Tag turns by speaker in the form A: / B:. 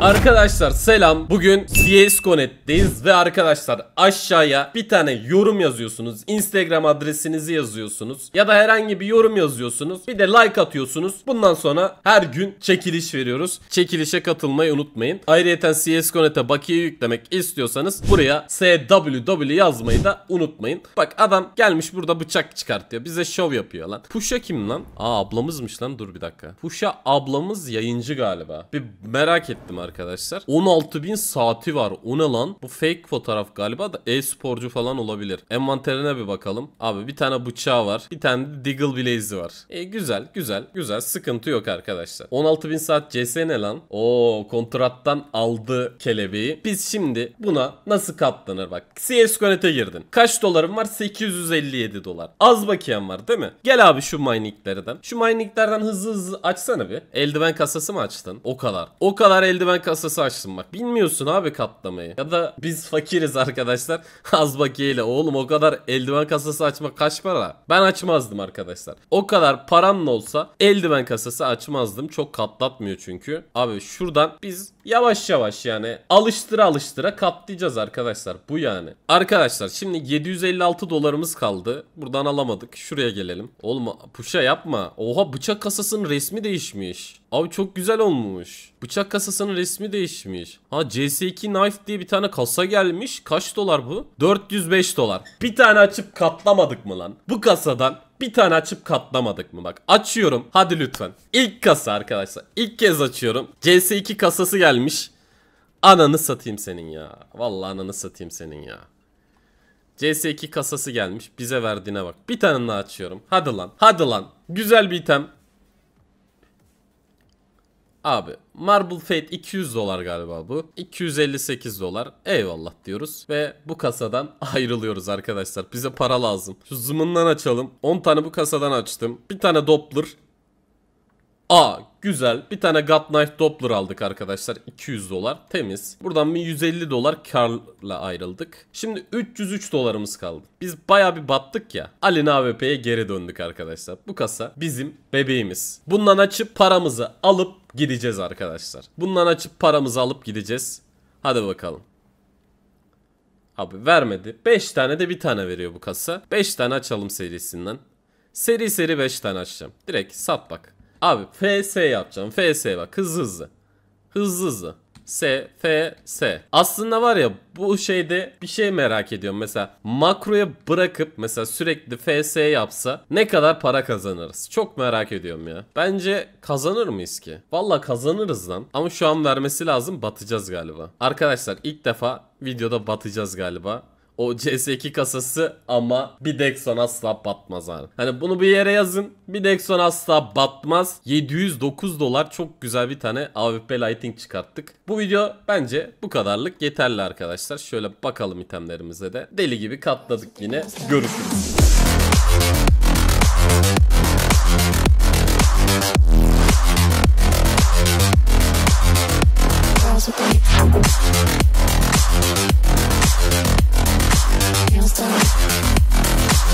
A: Arkadaşlar selam. Bugün CSConnect'teyiz ve arkadaşlar aşağıya bir tane yorum yazıyorsunuz. Instagram adresinizi yazıyorsunuz ya da herhangi bir yorum yazıyorsunuz. Bir de like atıyorsunuz. Bundan sonra her gün çekiliş veriyoruz. Çekilişe katılmayı unutmayın. Ayrıca CSConnect'e bakiye yüklemek istiyorsanız buraya SWW yazmayı da unutmayın. Bak adam gelmiş burada bıçak çıkartıyor. Bize şov yapıyor lan. Puşa kim lan? Aa ablamızmış lan. Dur bir dakika. Puşa ablamız yayıncı galiba. Bir merak ettim ha arkadaşlar. 16.000 saati var. O ne lan? Bu fake fotoğraf galiba da e-sporcu falan olabilir. Envanterine bir bakalım. Abi bir tane bıçağı var. Bir tane de Diggle Blaze'i var. E güzel güzel güzel. Sıkıntı yok arkadaşlar. 16.000 saat CS ne lan? Oo kontrattan aldı kelebeği. Biz şimdi buna nasıl katlanır bak. CSGONET'e girdin. Kaç dolarım var? 857 dolar. Az bakiyen var değil mi? Gel abi şu mininglerden. Şu mininglerden hızlı hızlı açsana bir. Eldiven kasası mı açtın? O kadar. O kadar eldiven hayvan kasası açtım bak. Bilmiyorsun abi katlamayı. Ya da biz fakiriz arkadaşlar. Az bakiyeyle oğlum o kadar eldiven kasası açmak kaç para? Ben açmazdım arkadaşlar. O kadar param olsa eldiven kasası açmazdım. Çok katlatmıyor çünkü. Abi şuradan biz yavaş yavaş yani alıştıra alıştıra katlayacağız arkadaşlar. Bu yani. Arkadaşlar şimdi 756 dolarımız kaldı. Buradan alamadık. Şuraya gelelim. Oğlum puşa yapma. Oha bıçak kasasının resmi değişmiş. Abi çok güzel olmuş. Bıçak kasasının resmi değişmiş. Ha CS2 Knife diye bir tane kasa gelmiş. Kaç dolar bu? 405 dolar. Bir tane açıp katlamadık mı lan? Bu kasadan bir tane açıp katlamadık mı bak. Açıyorum. Hadi lütfen. İlk kasa arkadaşlar. İlk kez açıyorum. CS2 kasası gelmiş. Ananı satayım senin ya. Vallahi ananı satayım senin ya. CS2 kasası gelmiş. Bize verdiğine bak. Bir tane daha açıyorum. Hadi lan. Hadi lan. Güzel bir item. Abi Marble Fate 200 dolar galiba bu. 258 dolar. Eyvallah diyoruz. Ve bu kasadan ayrılıyoruz arkadaşlar. Bize para lazım. Şu zımından açalım. 10 tane bu kasadan açtım. Bir tane Doppler. A Güzel. Bir tane God Knife Doppler aldık arkadaşlar. 200 dolar. Temiz. Buradan bir 150 dolar karla ayrıldık. Şimdi 303 dolarımız kaldı. Biz baya bir battık ya. Alin AWP'ye geri döndük arkadaşlar. Bu kasa bizim bebeğimiz. Bundan açıp paramızı alıp gideceğiz arkadaşlar. Bundan açıp paramızı alıp gideceğiz. Hadi bakalım. Abi vermedi. 5 tane de bir tane veriyor bu kasa. 5 tane açalım serisinden. Seri seri 5 tane açacağım. Direkt sat bak. Abi FS yapacağım. FS bak hızlı hızlı. Hızlı hızlı. S, F, S. Aslında var ya bu şeyde bir şey merak ediyorum. Mesela makroya bırakıp mesela sürekli FS yapsa ne kadar para kazanırız? Çok merak ediyorum ya. Bence kazanır mıyız ki? Valla kazanırız lan. Ama şu an vermesi lazım batacağız galiba. Arkadaşlar ilk defa videoda batacağız galiba o CS2 kasası ama bir Dexon asla batmaz abi. Hani bunu bir yere yazın. Bir Dexon asla batmaz. 709 dolar çok güzel bir tane AWP Lighting çıkarttık. Bu video bence bu kadarlık yeterli arkadaşlar. Şöyle bakalım itemlerimize de. Deli gibi katladık yine. Görüşürüz. Can't stop.